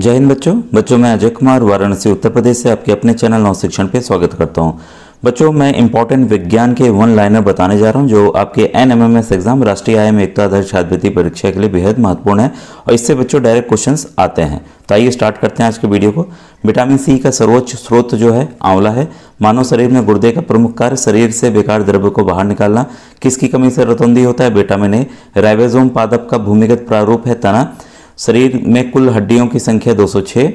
जय हिंद बच्चों बच्चों मैं अजय कुमार वाराणसी उत्तर प्रदेश से आपके अपने चैनल नौ शिक्षण पे स्वागत करता हूँ बच्चों मैं इंपॉर्टेंट विज्ञान के वन लाइनर बताने जा रहा हूँ जो आपके एन एग्जाम राष्ट्रीय आय में एकता आधार छात्रवृत्ति परीक्षा के लिए बेहद महत्वपूर्ण है और इससे बच्चों डायरेक्ट क्वेश्चन आते हैं तो आइए स्टार्ट करते हैं आज के वीडियो को विटामिन सी का सर्वोच्च स्रोत जो है आंवला है मानव शरीर में गुर्दे का प्रमुख कार्य शरीर से बेकार द्रव्य को बाहर निकालना किसकी कमी से रतौंदी होता है विटामिन ए राइबोसोम पादप का भूमिगत प्रारूप है तना शरीर में कुल हड्डियों की संख्या 206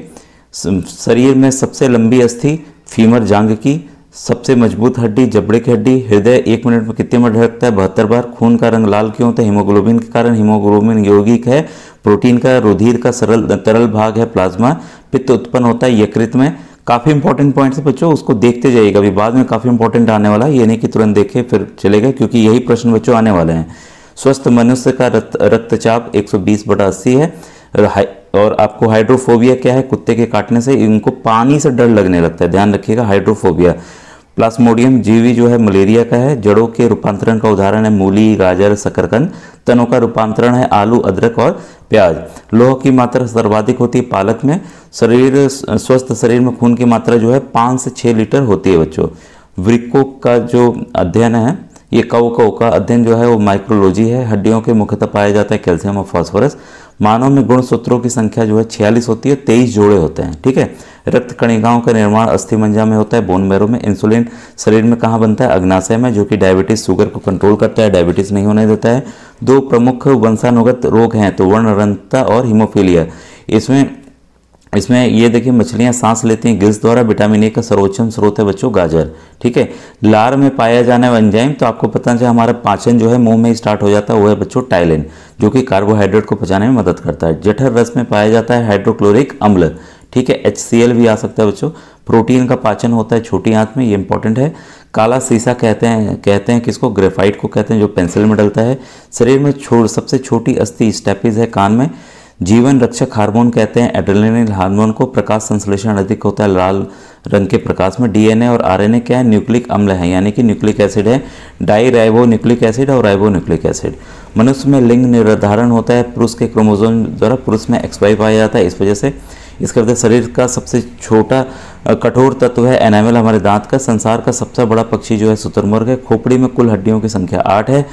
शरीर में सबसे लंबी अस्थि फीमर जांग की सबसे मजबूत हड्डी जबड़े की हड्डी हृदय एक मिनट में कितने में धड़कता है बहत्तर बार खून का रंग लाल क्यों होता है हीमोग्लोबिन के कारण हीमोग्लोबिन यौगिक है प्रोटीन का रुधिर का सरल तरल भाग है प्लाज्मा पित्त उत्पन्न होता है यकृत में काफ़ी इंपॉर्टेंट पॉइंट है बच्चों उसको देखते जाइएगा अभी बाद में काफ़ी इंपॉर्टेंट आने वाला है ये नहीं कि तुरंत देखे फिर चले गए क्योंकि यही प्रश्न बच्चों आने वाले हैं स्वस्थ मनुष्य का रक्त रक्तचाप एक सौ है और आपको हाइड्रोफोबिया क्या है कुत्ते के काटने से इनको पानी से डर लगने लगता है ध्यान रखिएगा हाइड्रोफोबिया प्लास्मोडियम जीवी जो है मलेरिया का है जड़ों के रूपांतरण का उदाहरण है मूली गाजर शकरकंद तनों का रूपांतरण है आलू अदरक और प्याज लोह की मात्रा सर्वाधिक होती है पालक में शरीर स्वस्थ शरीर में खून की मात्रा जो है पाँच से छः लीटर होती है बच्चों वृक्को का जो अध्ययन है ये कव कव का अध्ययन जो है वो माइक्रोलॉजी है हड्डियों के मुख्यतः पाया जाता है कैल्शियम और फॉस्फोरस मानव में गुण सूत्रों की संख्या जो है छियालीस होती है तेईस जोड़े होते हैं ठीक है रक्त कणिकाओं का निर्माण अस्थिमंजा में होता है बोन मेरो में इंसुलिन शरीर में कहाँ बनता है अग्नाशय में जो कि डायबिटीज शुगर को कंट्रोल करता है डायबिटीज नहीं होने देता है दो प्रमुख वंशानुगत रोग हैं तो वर्णरंता और हीमोफीलिया इसमें इसमें ये देखिए मछलियां सांस लेती हैं गिल्स द्वारा विटामिन ए का सर्वोच्चम स्रोत है बच्चों गाजर ठीक है लार में पाया जाने वाला एंजाइम तो आपको पता चाहिए हमारा पाचन जो है मुंह में स्टार्ट हो जाता है वो है बच्चों टाइलिन जो कि कार्बोहाइड्रेट को पचाने में मदद करता है जठर रस में पाया जाता है हाइड्रोक्लोरिक अम्ल ठीक है एच भी आ सकता है बच्चों प्रोटीन का पाचन होता है छोटी आंत में ये इंपॉर्टेंट है काला सीसा कहते हैं कहते हैं किसको ग्रेफाइट को कहते हैं जो पेंसिल में डलता है शरीर में छोड़ सबसे छोटी अस्थि स्टेपिज है कान में जीवन रक्षक हार्मोन कहते हैं एड्रेलिनिन हार्मोन को प्रकाश संश्लेषण अधिक होता है लाल रंग के प्रकाश में डीएनए और आरएनए क्या है न्यूक्लिक अम्ल है यानी कि न्यूक्लिक एसिड है डाई राइबो न्यूक्लिक एसिड और राइबो न्यूक्लिक एसिड मनुष्य में लिंग निर्धारण होता है पुरुष के क्रोमोजोम द्वारा पुरुष में एक्सपाइव पाया जाता है इस वजह से इसके अंदर मतलब शरीर का सबसे छोटा कठोर तत्व है एनामल हमारे दांत का संसार का सबसे बड़ा पक्षी जो है सुतरमुर्ग है खोपड़ी में कुल हड्डियों की संख्या आठ है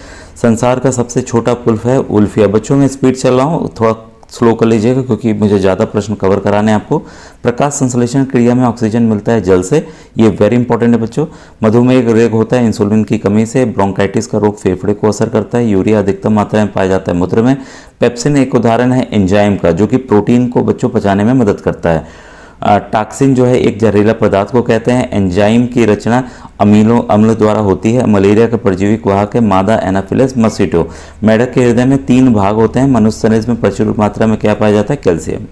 संसार का सबसे छोटा पुल्फ है उल्फिया बच्चों में स्पीड चल रहा हूँ थोड़ा स्लो कर लीजिएगा क्योंकि मुझे ज़्यादा प्रश्न कवर कराने हैं आपको प्रकाश संश्लेषण क्रिया में ऑक्सीजन मिलता है जल से ये वेरी इंपॉर्टेंट है बच्चों मधुमेह रेग होता है इंसुलिन की कमी से ब्रोंकाइटिस का रोग फेफड़े को असर करता है यूरिया अधिकतम मात्रा में पाया जाता है मूत्र में पेप्सिन एक उदाहरण है एंजाइम का जो कि प्रोटीन को बच्चों पचाने में मदद करता है टॉक्सिन जो है एक जहरीला पदार्थ को कहते हैं एंजाइम की रचना अमीलों अम्ल द्वारा होती है मलेरिया के परजीवी वाहक है मादा एनाफिलस मसीटो मेढक के हृदय में तीन भाग होते हैं मनुष्य शरीर में प्रचुर मात्रा में क्या पाया जाता है कैल्शियम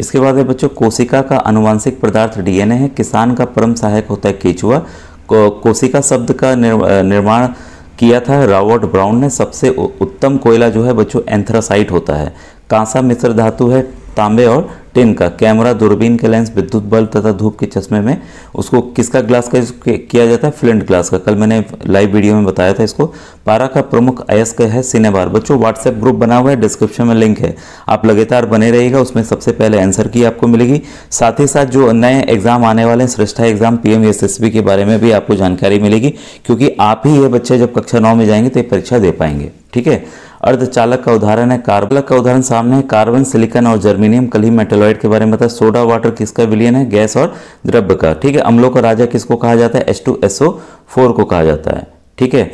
इसके बाद है बच्चों कोशिका का अनुवांशिक पदार्थ डीएनए है किसान का परम सहायक होता है केचुआ को, कोशिका शब्द का निर्माण किया था रॉबर्ट ब्राउन ने सबसे उत्तम कोयला जो है बच्चों एंथ्रासाइट होता है कांसा मिश्र धातु है तांबे और टिन का कैमरा दूरबीन के लेंस विद्युत बल्ब तथा धूप के चश्मे में उसको किसका ग्लास का किया जाता है फ्लिंट ग्लास का कल मैंने लाइव वीडियो में बताया था इसको पारा का प्रमुख अयस्क है सिनेबार बच्चों व्हाट्सएप ग्रुप बना हुआ है डिस्क्रिप्शन में लिंक है आप लगातार बने रहिएगा उसमें सबसे पहले आंसर की आपको मिलेगी साथ ही साथ जो नए एग्जाम आने वाले हैं श्रेष्ठा एग्जाम पी के बारे में भी आपको जानकारी मिलेगी क्योंकि आप ही ये बच्चे जब कक्षा नौ में जाएंगे तो ये परीक्षा दे पाएंगे ठीक है अर्धचालक का उदाहरण है कार्बन का उदाहरण सामने है कार्बन सिलिकॉन और जर्मीनियम कल ही मेटेलॉइड के बारे में बताया सोडा वाटर किसका विलियन है गैस और द्रव्य का ठीक है अम्लों का राजा किसको कहा जाता है एस टू फोर को कहा जाता है ठीक है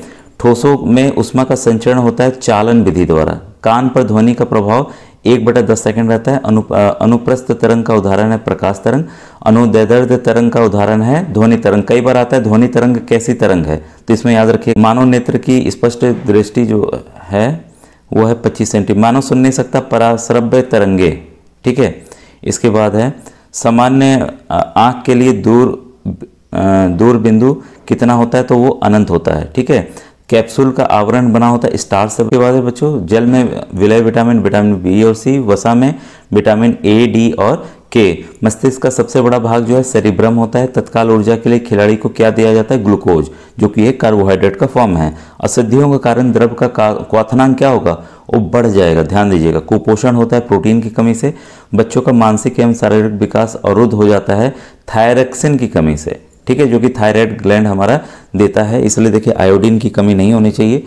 ठोसों में उष्मा का संचरण होता है चालन विधि द्वारा कान पर ध्वनि का प्रभाव एक बटा दस सेकेंड रहता है अनु अनुप्रस्थ तरंग का उदाहरण है प्रकाश तरंग अनुदर्द तरंग का उदाहरण है ध्वनि तरंग कई बार आता है ध्वनि तरंग कैसी तरंग है तो इसमें याद रखिए मानव नेत्र की स्पष्ट दृष्टि जो है वो है पच्चीस सेंटी मानव सुन नहीं सकता पराश्रव्य तरंगे ठीक है इसके बाद है सामान्य आँख के लिए दूर दूर बिंदु कितना होता है तो वो अनंत होता है ठीक है कैप्सूल का आवरण बना होता है स्टार सब के बाद बच्चों जल में विलय विटामिन विटामिन बी और सी वसा में विटामिन ए डी और के मस्तिष्क का सबसे बड़ा भाग जो है सेरिब्रम होता है तत्काल ऊर्जा के लिए खिलाड़ी को क्या दिया जाता है ग्लूकोज जो कि एक कार्बोहाइड्रेट का फॉर्म है असिद्धियों के कारण द्रव का क्वाथनांग क्या होगा वो बढ़ जाएगा ध्यान दीजिएगा कुपोषण होता है प्रोटीन की कमी से बच्चों का मानसिक एवं शारीरिक विकास अवरुद्ध हो जाता है थायरेक्सिन की कमी से ठीक है जो कि थायराइड ग्लैंड हमारा देता है इसलिए देखिए आयोडीन की कमी नहीं होनी चाहिए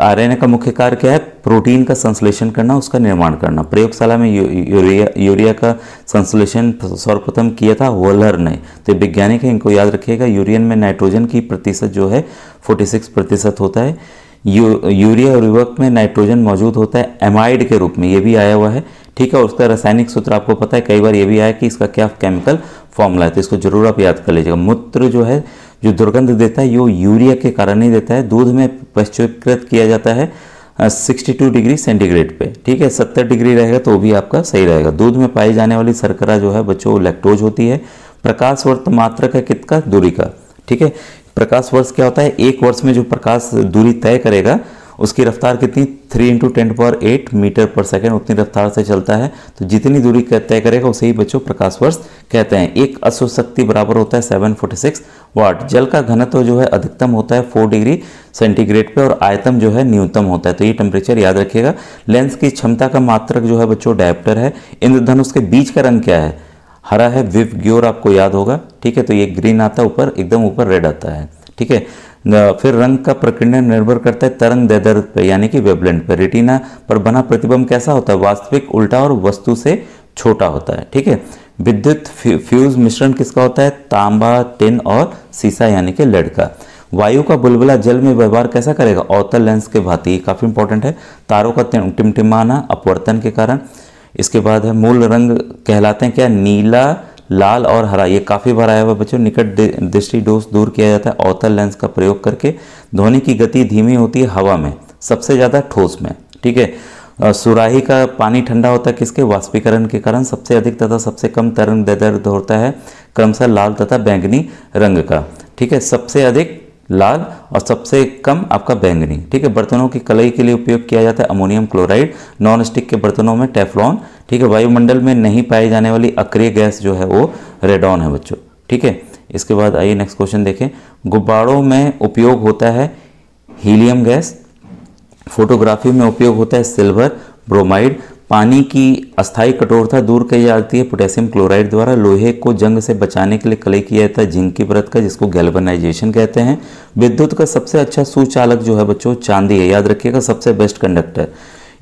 आरएनए का मुख्य कार्य क्या है प्रोटीन का संश्लेषण करना उसका निर्माण करना प्रयोगशाला में यूरिया यूरिया का संश्लेषण सर्वप्रथम किया था वोलर ने तो वैज्ञानिक है इनको याद रखिएगा यूरियन में नाइट्रोजन की प्रतिशत जो है 46 प्रतिशत होता है यू, यूरिया और युवक में नाइट्रोजन मौजूद होता है एमाइड के रूप में ये भी आया हुआ है ठीक है उसका रासायनिक सूत्र आपको पता है कई बार ये भी आया कि इसका क्या केमिकल फॉर्मूला है तो इसको जरूर आप याद कर लीजिएगा मूत्र जो है जो दुर्गंध देता है वो यूरिया के कारण ही देता है दूध में पश्चीकृत किया जाता है सिक्सटी टू डिग्री सेंटीग्रेड पे ठीक है सत्तर डिग्री रहेगा तो वो भी आपका सही रहेगा दूध में पाई जाने वाली शर्करा जो है बच्चों लैक्टोज होती है प्रकाश वर्त मात्रा का कित का दूरी का ठीक है प्रकाश वर्ष क्या होता है एक वर्ष में जो प्रकाश दूरी तय करेगा उसकी रफ्तार कितनी three into ten power eight metre per second उतनी रफ्तार से चलता है तो जितनी दूरी तय करेगा उसे ही बच्चों प्रकाश वर्ष कहते हैं एक अश्वशक्ति बराबर होता है सेवन फोर्टी सिक्स वाट जल का घनत्व जो है अधिकतम होता है फोर डिग्री सेंटीग्रेड पे और आयतम जो है न्यूनतम होता है तो ये टेम्परेचर याद रखिएगा लेंस की क्षमता का मात्रक जो है बच्चों डायप्टर है इंद्रधनुष के बीच का रंग क्या है हरा है विव ग्योर आपको याद होगा ठीक है तो ये ग्रीन आता है ऊपर एकदम ऊपर रेड आता है ठीक है फिर रंग का प्रकीर्णन निर्भर करता है तरंग दैदर पर यानी कि वेबलेंट पर रेटिना पर बना प्रतिबंब कैसा होता है वास्तविक उल्टा और वस्तु से छोटा होता है ठीक है विद्युत फ्यूज मिश्रण किसका होता है तांबा टिन और सीसा यानी कि लड़का का वायु का बुलबुला जल में व्यवहार कैसा करेगा अवतल लेंस के भांति काफ़ी इंपॉर्टेंट है तारों का टिमटिमाना अपवर्तन के कारण इसके बाद है मूल रंग कहलाते हैं क्या नीला लाल और हरा ये काफ़ी बार आया हुआ बच्चों निकट दृष्टि डोस दूर किया जाता है अवतल लेंस का प्रयोग करके ध्वनि की गति धीमी होती है हवा में सबसे ज़्यादा ठोस में ठीक है सुराही का पानी ठंडा होता है किसके वाष्पीकरण के कारण सबसे अधिक तथा सबसे कम तरंग दर्द होता है क्रमशः लाल तथा बैंगनी रंग का ठीक है सबसे अधिक लाल और सबसे कम आपका बैंगनी ठीक है बर्तनों की कलई के लिए उपयोग किया जाता है अमोनियम क्लोराइड नॉन स्टिक के बर्तनों में टेफ्लॉन ठीक है वायुमंडल में नहीं पाई जाने वाली अक्रिय गैस जो है वो रेडॉन है बच्चों ठीक है इसके बाद आइए नेक्स्ट क्वेश्चन देखें गुब्बारों में उपयोग होता है हीलियम गैस फोटोग्राफी में उपयोग होता है सिल्वर ब्रोमाइड पानी की अस्थायी कठोरता दूर की जाती है पोटेशियम क्लोराइड द्वारा लोहे को जंग से बचाने के लिए कले किया जाता है जिंक की व्रत का जिसको गैल्वनाइजेशन कहते हैं विद्युत का सबसे अच्छा सुचालक जो है बच्चों चांदी है याद रखिएगा सबसे बेस्ट कंडक्टर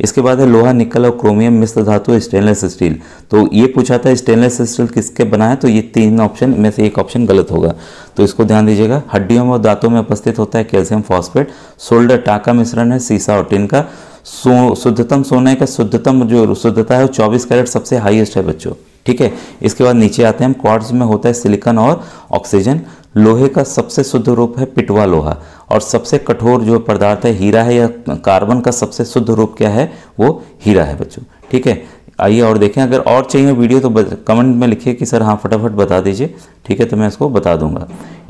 इसके बाद है लोहा निकल और क्रोमियम मिश्र धातु स्टेनलेस स्टील तो ये पूछा था स्टेनलेस स्टील किसके बना है तो ये तीन ऑप्शन में से एक ऑप्शन गलत होगा तो इसको ध्यान दीजिएगा हड्डियों और दांतों में उपस्थित होता है कैल्शियम फॉस्फेट सोल्डर टाका मिश्रण है सीसा और टिन का सो शुद्धतम सोने का शुद्धतम जो शुद्धता है वो चौबीस कैरेट सबसे हाईएस्ट है बच्चों ठीक है इसके बाद नीचे आते हैं हम क्वार्ट्ज में होता है सिलिकन और ऑक्सीजन लोहे का सबसे शुद्ध रूप है पिटवा लोहा और सबसे कठोर जो पदार्थ है हीरा है या कार्बन का सबसे शुद्ध रूप क्या है वो हीरा है बच्चों ठीक है आइए और देखें अगर और चाहिए वीडियो तो कमेंट में लिखिए कि सर हाँ फटाफट बता दीजिए ठीक है तो मैं इसको बता दूंगा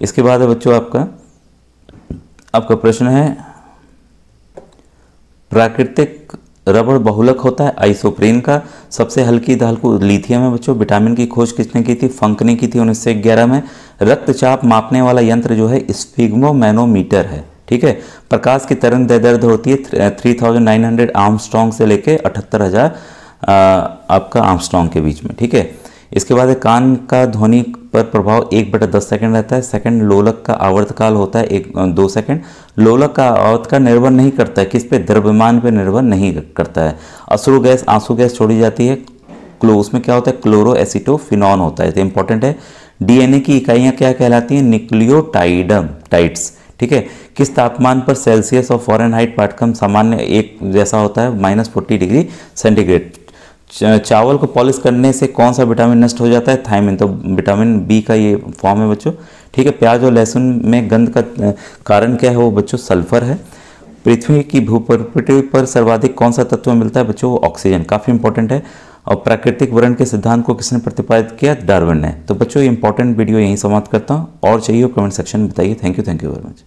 इसके बाद है बच्चों आपका आपका प्रश्न है प्राकृतिक रबड़ बहुलक होता है आइसोप्रीन का सबसे हल्की दाल को लिथियम है बच्चों विटामिन की खोज किसने की थी फंक ने की थी उन्नीस सौ ग्यारह में रक्तचाप मापने वाला यंत्र जो है स्फिग्मोमैनोमीटर है ठीक है प्रकाश की तरंग दर्द होती है three thousand nine hundred angstrom से लेके अठहत्तर हज़ार आपका आर्मस्ट्रॉन्ग के बीच में ठीक है इसके बाद कान का ध्वनि पर प्रभाव एक बटा दस सेकेंड रहता है सेकेंड लोलक का आवर्तकाल होता है एक दो सेकेंड लोलक का आवर्तकाल निर्भर नहीं करता है किस पे द्रव्यमान पे निर्भर नहीं करता है अश्रु गैस आंसू गैस छोड़ी जाती है क्लो उसमें क्या होता है क्लोरो एसिटोफिनॉन होता है तो इंपॉर्टेंट है डीएनए की इकाइयाँ क्या कहलाती हैं निक्लियोटाइडम टाइट्स ठीक है किस तापमान पर सेल्सियस और फॉरन हाइट पाठ्यक्रम सामान्य एक जैसा होता है माइनस फोर्टी डिग्री सेंटीग्रेड चावल को पॉलिश करने से कौन सा विटामिन नष्ट हो जाता है थायमिन तो विटामिन बी का ये फॉर्म है बच्चों ठीक है प्याज और लहसुन में गंध का कारण क्या है वो बच्चों सल्फर है पृथ्वी की पृथ्वी पर सर्वाधिक कौन सा तत्व मिलता है बच्चों ऑक्सीजन काफ़ी इंपॉर्टेंट है और प्राकृतिक वर्ण के सिद्धांत को किसने प्रतिपादित किया डार्विन ने तो बच्चों इंपॉर्टेंट वीडियो यहीं समाप्त करता हूँ और चाहिए कमेंट सेक्शन में बताइए thank you thank you very much